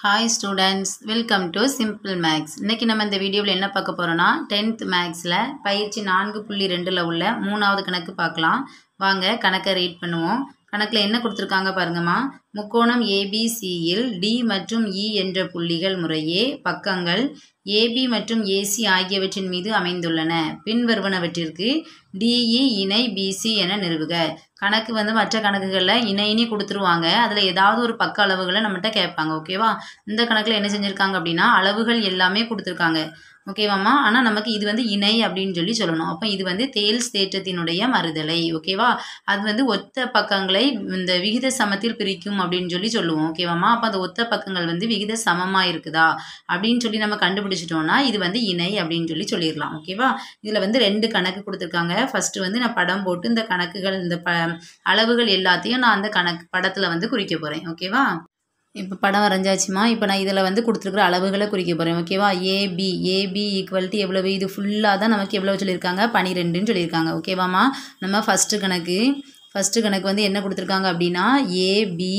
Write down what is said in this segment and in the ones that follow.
Hi students welcome to simple maths இன்றைக்கி நம்ம இந்த வீடியோவில் என்ன பார்க்க போகிறோன்னா டென்த் மேக்ஸில் பயிற்சி நான்கு புள்ளி ரெண்டில் உள்ள மூணாவது கணக்கு பார்க்கலாம் வாங்க கணக்கை ரீட் பண்ணுவோம் கணக்கில் என்ன கொடுத்துருக்காங்க பாருங்கம்மா முக்கோணம் ஏபிசியில் டி மற்றும் இ e என்ற புள்ளிகள் முறையே பக்கங்கள் ஏபி மற்றும் ஏசி ஆகியவற்றின் மீது அமைந்துள்ளன பின்வருவனவற்றிற்கு டிஇ e இணை பிசி என நிறுவுக கணக்கு வந்து மற்ற கணக்குகளில் இனி கொடுத்துருவாங்க அதில் ஏதாவது ஒரு பக்க அளவுகளை நம்மகிட்ட கேட்பாங்க ஓகேவா இந்த கணக்கில் என்ன செஞ்சுருக்காங்க அப்படின்னா அளவுகள் எல்லாமே கொடுத்துருக்காங்க ஓகேவாம்மா ஆனால் நமக்கு இது வந்து இணை அப்படின்னு சொல்லி சொல்லணும் அப்போ இது வந்து தேல்ஸ் தேற்றத்தினுடைய மறுதலை ஓகேவா அது வந்து ஒத்த பக்கங்களை இந்த விகித சமத்தில் பிரிக்கும் அப்படின்னு சொல்லி சொல்லுவோம் ஓகேவாம்மா அப்போ அந்த ஒத்த பக்கங்கள் வந்து விகித சமமாக இருக்குதா அப்படின்னு சொல்லி நம்ம கண்டுபிடிச்சிட்டோம்னா இது வந்து இணை அப்படின்னு சொல்லி சொல்லிடலாம் ஓகேவா இதில் வந்து ரெண்டு கணக்கு கொடுத்துருக்காங்க ஃபஸ்ட்டு வந்து நான் படம் போட்டு இந்த கணக்குகள் இந்த ப அளவுகள் எல்லாத்தையும் நான் அந்த கணக்கு படத்தில் வந்து குறிக்க போகிறேன் ஓகேவா இப்போ படம் வரைஞ்சாச்சுமா இப்போ நான் இதில் வந்து கொடுத்துருக்குற அளவுகளை குறிக்க போகிறேன் ஓகேவா ஏபி ஏபி ஈக்குவல்ட்டி எவ்வளவு இது ஃபுல்லாக தான் நமக்கு எவ்வளோ சொல்லியிருக்காங்க பனிரெண்டுன்னு சொல்லியிருக்காங்க ஓகேவாம்மா நம்ம ஃபஸ்ட்டு கணக்கு ஃபஸ்ட்டு கணக்கு வந்து என்ன கொடுத்துருக்காங்க அப்படின்னா ஏபி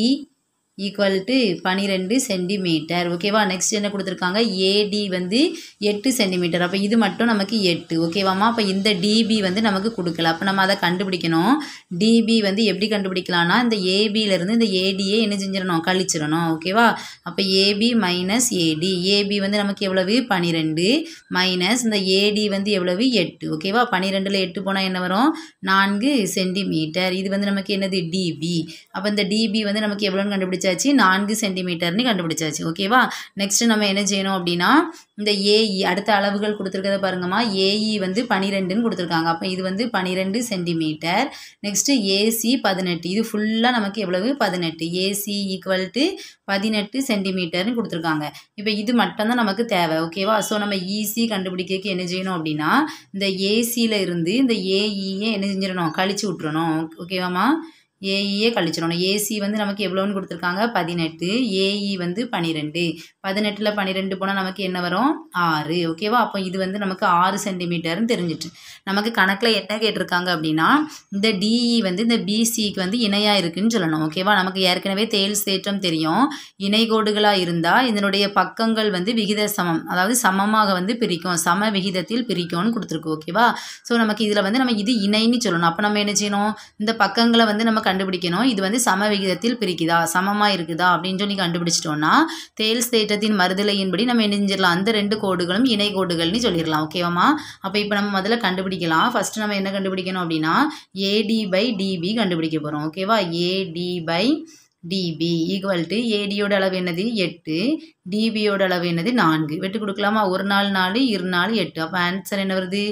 ஈக்குவல் டு பனிரெண்டு சென்டிமீட்டர் ஓகேவா நெக்ஸ்ட் என்ன கொடுத்துருக்காங்க ஏடி வந்து எட்டு சென்டிமீட்டர் அப்போ இது மட்டும் நமக்கு எட்டு ஓகேவாம்மா அப்போ இந்த டிபி வந்து நமக்கு கொடுக்கல அப்போ நம்ம அதை கண்டுபிடிக்கணும் டிபி வந்து எப்படி கண்டுபிடிக்கலாம்னா இந்த ஏபியிலேருந்து இந்த ஏடியே என்ன செஞ்சிடணும் கழிச்சிடணும் ஓகேவா அப்போ ஏபி மைனஸ் ஏடி ஏபி வந்து நமக்கு எவ்வளவு பனிரெண்டு மைனஸ் இந்த ஏடி வந்து எவ்வளவு எட்டு ஓகேவா பனிரெண்டில் எட்டு போனால் என்ன வரும் நான்கு சென்டிமீட்டர் இது வந்து நமக்கு என்னது டிபி அப்போ இந்த டிபி வந்து நமக்கு எவ்வளோன்னு கண்டுபிடிச்ச கண்டுபிடிச்சாச்சு நான்கு சென்டிமீட்டர்னு கண்டுபிடிச்சாச்சு ஓகேவா நெக்ஸ்ட் நம்ம என்ன செய்யணும் அப்படின்னா இந்த ஏஇ e, அடுத்த அளவுகள் கொடுத்துருக்கிறத பாருங்கம்மா ஏஇ e வந்து பனிரெண்டுன்னு கொடுத்துருக்காங்க அப்போ இது வந்து பனிரெண்டு சென்டிமீட்டர் நெக்ஸ்ட்டு ஏசி பதினெட்டு இது ஃபுல்லாக நமக்கு எவ்வளவு பதினெட்டு ஏசி ஈக்குவல் டு பதினெட்டு சென்டிமீட்டர்னு கொடுத்துருக்காங்க இப்போ இது மட்டும்தான் நமக்கு தேவை ஓகேவா ஸோ நம்ம ஈஸி e கண்டுபிடிக்கிறதுக்கு என்ன செய்யணும் அப்படின்னா இந்த ஏசியில் இருந்து இந்த ஏஇயை என்ன செஞ்சிடணும் கழிச்சு விட்டுறணும் ஓகேவாம்மா ஏஇயே கழிச்சிடணும் ஏசி வந்து நமக்கு எவ்வளோன்னு கொடுத்துருக்காங்க பதினெட்டு ஏஇ வந்து பன்னிரெண்டு பதினெட்டில் பன்னிரெண்டு போனால் நமக்கு என்ன வரும் ஆறு ஓகேவா அப்போ இது வந்து நமக்கு ஆறு சென்டிமீட்டர்னு தெரிஞ்சிட்டு நமக்கு கணக்கில் என்ன கேட்டிருக்காங்க அப்படின்னா இந்த டிஇ வந்து இந்த பிசிக்கு வந்து இணையாக இருக்குதுன்னு சொல்லணும் ஓகேவா நமக்கு ஏற்கனவே தேல் சேற்றம் தெரியும் இணை கோடுகளாக இருந்தால் இதனுடைய பக்கங்கள் வந்து விகித சமம் அதாவது சமமாக வந்து பிரிக்கும் சம விகிதத்தில் பிரிக்கும்னு கொடுத்துருக்கு ஓகேவா ஸோ நமக்கு இதில் வந்து நம்ம இது இணைன்னு சொல்லணும் அப்போ நம்ம என்ன செய்யணும் இந்த பக்கங்களை வந்து நமக்கு கண்டுபிடிக்கணும் இது வந்து சம விகிதத்தில் பிரிக்குதா சமமாக இருக்குதா அப்படின்னு சொல்லி கண்டுபிடிச்சிட்டோன்னா தேல்ஸ் தேட்டத்தின் மறுதலையின்படி நம்ம இணைஞ்சிடலாம் அந்த ரெண்டு கோடுகளும் இணை கோடுகள்னு சொல்லிடலாம் ஓகேவாமா அப்போ இப்போ நம்ம முதல்ல கண்டுபிடிக்கலாம் ஃபஸ்ட்டு நம்ம என்ன கண்டுபிடிக்கணும் அப்படின்னா ஏடி பை டிபி கண்டுபிடிக்க போகிறோம் ஓகேவா AD by DB equal to ஏடியோட அளவு என்னது எட்டு டிபியோட அளவு என்னது நான்கு வெட்டு கொடுக்கலாமா ஒரு நாள் நாலு இரு நாள் எட்டு அப்போ ஆன்சர் என்ன வருது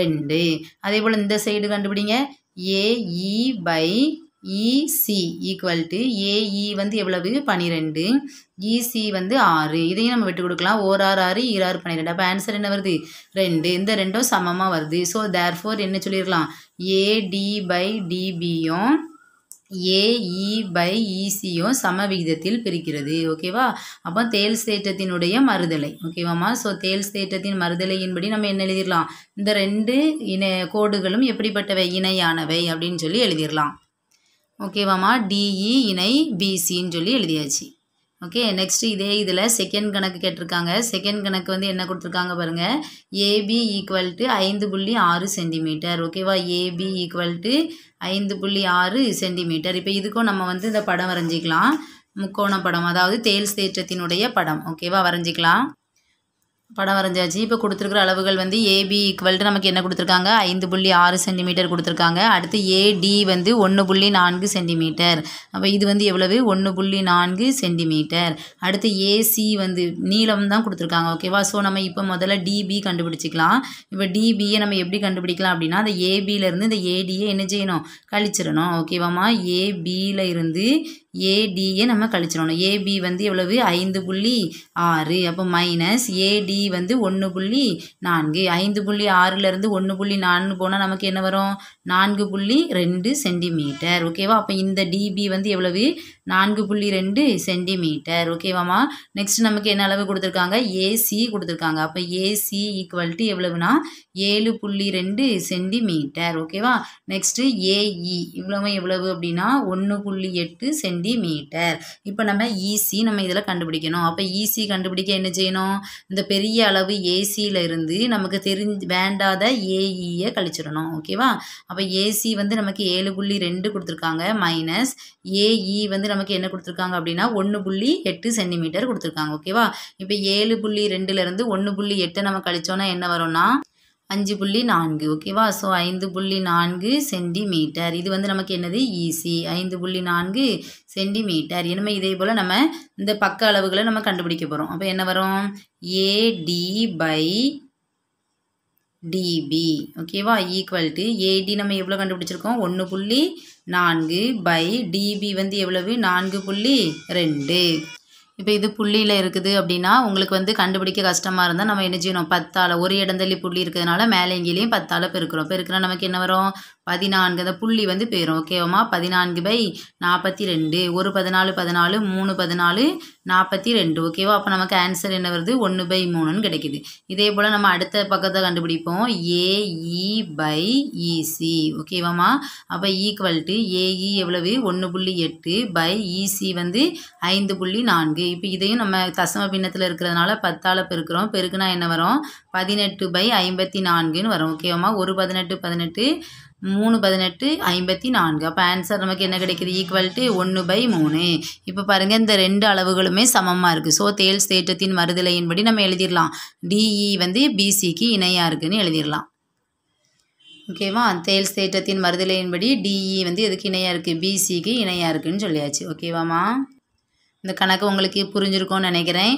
ரெண்டு அதே போல் இந்த சைடு கண்டுபிடிங்க AE by e EC equal to AE e வந்து எவ்வளவு பன்னிரெண்டு இசி e வந்து ஆறு இதையும் நம்ம விட்டு கொடுக்கலாம் ஓராறு ஆறு ஈராறு பன்னிரெண்டு அப்போ ஆன்சர் என்ன வருது ரெண்டு இந்த ரெண்டும் சமமாக வருது ஸோ தேர் ஃபோர் என்ன சொல்லிடலாம் ஏடி பை டிபியும் ஏஇ பை e இசியும் சம விகிதத்தில் பிரிக்கிறது ஓகேவா அப்போ தேல் சேற்றத்தினுடைய மறுதலை ஓகேவாம்மா ஸோ தேல் சேற்றத்தின் மறுதலையின்படி நம்ம என்ன எழுதிடலாம் இந்த ரெண்டு கோடுகளும் எப்படிப்பட்டவை இணையானவை அப்படின்னு சொல்லி எழுதிடலாம் ஓகேவாம்மா டிஇ e, இணை பிசின்னு சொல்லி எழுதியாச்சு ஓகே நெக்ஸ்ட்டு இதே இதில் செகண்ட் கணக்கு கேட்டிருக்காங்க செகண்ட் கணக்கு வந்து என்ன கொடுத்துருக்காங்க பாருங்கள் ஏபி ஈக்குவல் டு ஐந்து புள்ளி ஆறு சென்டிமீட்டர் ஓகேவா ஏபி ஈக்குவல் டு ஐந்து புள்ளி ஆறு சென்டிமீட்டர் இப்போ இதுக்கும் நம்ம வந்து இந்த படம் வரைஞ்சிக்கலாம் முக்கோண படம் அதாவது தேல் தேற்றத்தினுடைய படம் ஓகேவா வரைஞ்சிக்கலாம் படம் வரைஞ்சாச்சு இப்போ கொடுத்துருக்குற அளவுகள் வந்து ஏபி ஈக்குவல்ட்டு நமக்கு என்ன கொடுத்துருக்காங்க ஐந்து புள்ளி ஆறு சென்டிமீட்டர் கொடுத்துருக்காங்க அடுத்து ஏடி வந்து ஒன்று புள்ளி நான்கு சென்டிமீட்டர் அப்போ இது வந்து எவ்வளவு ஒன்று புள்ளி நான்கு சென்டிமீட்டர் அடுத்து ஏசி வந்து நீளம் தான் கொடுத்துருக்காங்க ஓகேவா ஸோ நம்ம இப்போ முதல்ல டிபி கண்டுபிடிச்சிக்கலாம் இப்போ டிபியை நம்ம எப்படி கண்டுபிடிக்கலாம் அப்படின்னா அந்த ஏபியிலேருந்து இந்த ஏடியை என்ன செய்யணும் கழிச்சிடணும் ஓகேவாம்மா ஏபியில் இருந்து ஏடியை நம்ம கழிச்சிடணும் ஏபி வந்து எவ்வளவு ஐந்து புள்ளி ஆறு அப்போ மைனஸ் ஏடி வந்து ஒன்று புள்ளி நான்கு ஐந்து புள்ளி ஆறுலேருந்து ஒன்று புள்ளி நான்கு போனால் நமக்கு என்ன வரும் நான்கு புள்ளி ரெண்டு சென்டிமீட்டர் ஓகேவா அப்போ இந்த டிபி வந்து எவ்வளவு நான்கு புள்ளி ரெண்டு சென்டிமீட்டர் ஓகேவாம்மா நெக்ஸ்ட் நமக்கு என்ன அளவு கொடுத்துருக்காங்க ஏசி கொடுத்துருக்காங்க அப்போ ஏசி ஈக்குவல்ட்டு எவ்வளவுனா ஏழு புள்ளி ரெண்டு சென்டிமீட்டர் ஓகேவா நெக்ஸ்ட்டு ஏஇ e. இவ்வளவு எவ்வளவு அப்படின்னா ஒன்று புள்ளி எட்டு சென்டி சென்டிமீட்டர் இப்போ நம்ம ஈசி e நம்ம இதில் கண்டுபிடிக்கணும் அப்போ ஈசி e கண்டுபிடிக்க என்ன செய்யணும் இந்த பெரிய அளவு ஏசியில் இருந்து நமக்கு தெரிஞ்சு வேண்டாத ஏஇயை e கழிச்சிடணும் ஓகேவா அப்போ ஏசி வந்து நமக்கு ஏழு புள்ளி ரெண்டு கொடுத்துருக்காங்க மைனஸ் ஏஇ வந்து நமக்கு என்ன கொடுத்துருக்காங்க அப்படின்னா ஒன்று புள்ளி எட்டு சென்டிமீட்டர் கொடுத்துருக்காங்க ஓகேவா இப்போ ஏழு புள்ளி ரெண்டுலேருந்து ஒன்று புள்ளி எட்டை நம்ம கழிச்சோன்னா என்ன வரும்னா அஞ்சு புள்ளி நான்கு ஓகேவா ஸோ ஐந்து புள்ளி நான்கு சென்டிமீட்டர் இது வந்து நமக்கு என்னது ஈஸி ஐந்து புள்ளி நான்கு சென்டிமீட்டர் இனிமேல் இதே போல் நம்ம இந்த பக்க அளவுகளை நம்ம கண்டுபிடிக்க போகிறோம் அப்போ என்ன வரும் ஏடி பை டிபி ஓகேவா ஈக்குவல் டு ஏடி நம்ம எவ்வளோ கண்டுபிடிச்சிருக்கோம் ஒன்று புள்ளி நான்கு பை டிபி வந்து எவ்வளவு நான்கு புள்ளி ரெண்டு இப்போ இது புள்ளியில் இருக்குது அப்படின்னா உங்களுக்கு வந்து கண்டுபிடிக்க கஷ்டமாக இருந்தால் நம்ம என்ன செய்யணும் பத்தால் ஒரு இடந்தள்ளி புள்ளி இருக்கிறதுனால மேலே எங்கேயும் பத்தால் பெருக்கிறோம் பெருக்கிறோம் நமக்கு என்ன வரும் பதினான்கு அந்த புள்ளி வந்து போயிடும் ஓகேவாம்மா பதினான்கு பை நாற்பத்தி ரெண்டு ஒரு பதினாலு பதினாலு மூணு பதினாலு நாற்பத்தி ரெண்டு ஓகேவா அப்போ நமக்கு ஆன்சர் என்ன வருது ஒன்று பை மூணுன்னு கிடைக்குது இதே போல் நம்ம அடுத்த பக்கத்தை கண்டுபிடிப்போம் ஏஇ e பை இசி ஓகேவாம்மா அப்போ ஈக்குவல் டு ஏஇ எவ்வளவு ஒன்று புள்ளி எட்டு பை இசி e வந்து ஐந்து புள்ளி நான்கு இப்போ இதையும் நம்ம தசம பின்னத்தில் இருக்கிறதுனால பத்தால் பெருக்கிறோம் பெருக்குனா என்ன வரும் பதினெட்டு பை ஐம்பத்தி நான்குன்னு வரும் ஓகேவாம்மா ஒரு பதினெட்டு பதினெட்டு மூணு பதினெட்டு ஐம்பத்தி நான்கு அப்போ ஆன்சர் நமக்கு என்ன கிடைக்குது ஈக்குவல் டு ஒன்று பை மூணு இப்போ பாருங்கள் இந்த ரெண்டு அளவுகளுமே சமமாக இருக்குது ஸோ தேல்ஸ் தேட்டத்தின் மறுதலையின்படி நம்ம எழுதிடலாம் டிஇ e வந்து பிசிக்கு இணையாக இருக்குதுன்னு எழுதிடலாம் ஓகேவா தேல்ஸ் தேட்டத்தின் மறுதலையின்படி டிஇ e வந்து எதுக்கு இணையாக இருக்குது பிசிக்கு இணையாக இருக்குதுன்னு சொல்லியாச்சு ஓகேவாம்மா இந்த கணக்கு உங்களுக்கு புரிஞ்சிருக்கோன்னு நினைக்கிறேன்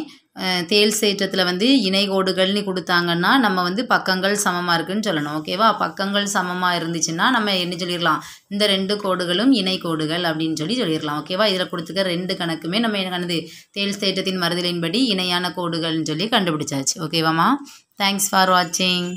தேல் சேற்றத்தில் வந்து இணை கோடுகள்னு கொடுத்தாங்கன்னா நம்ம வந்து பக்கங்கள் சமமாக இருக்குதுன்னு சொல்லணும் ஓகேவா பக்கங்கள் சமமாக இருந்துச்சுன்னா நம்ம என்ன சொல்லிடலாம் இந்த ரெண்டு கோடுகளும் இணை கோடுகள் அப்படின்னு சொல்லி சொல்லிடலாம் ஓகேவா இதில் கொடுத்துக்க ரெண்டு கணக்குமே நம்ம என்ன கணது தேல் சேற்றத்தின் மறுதலின்படி இணையான கோடுகள்னு சொல்லி கண்டுபிடிச்சாச்சு ஓகேவாம்மா தேங்க்ஸ் ஃபார் வாட்சிங்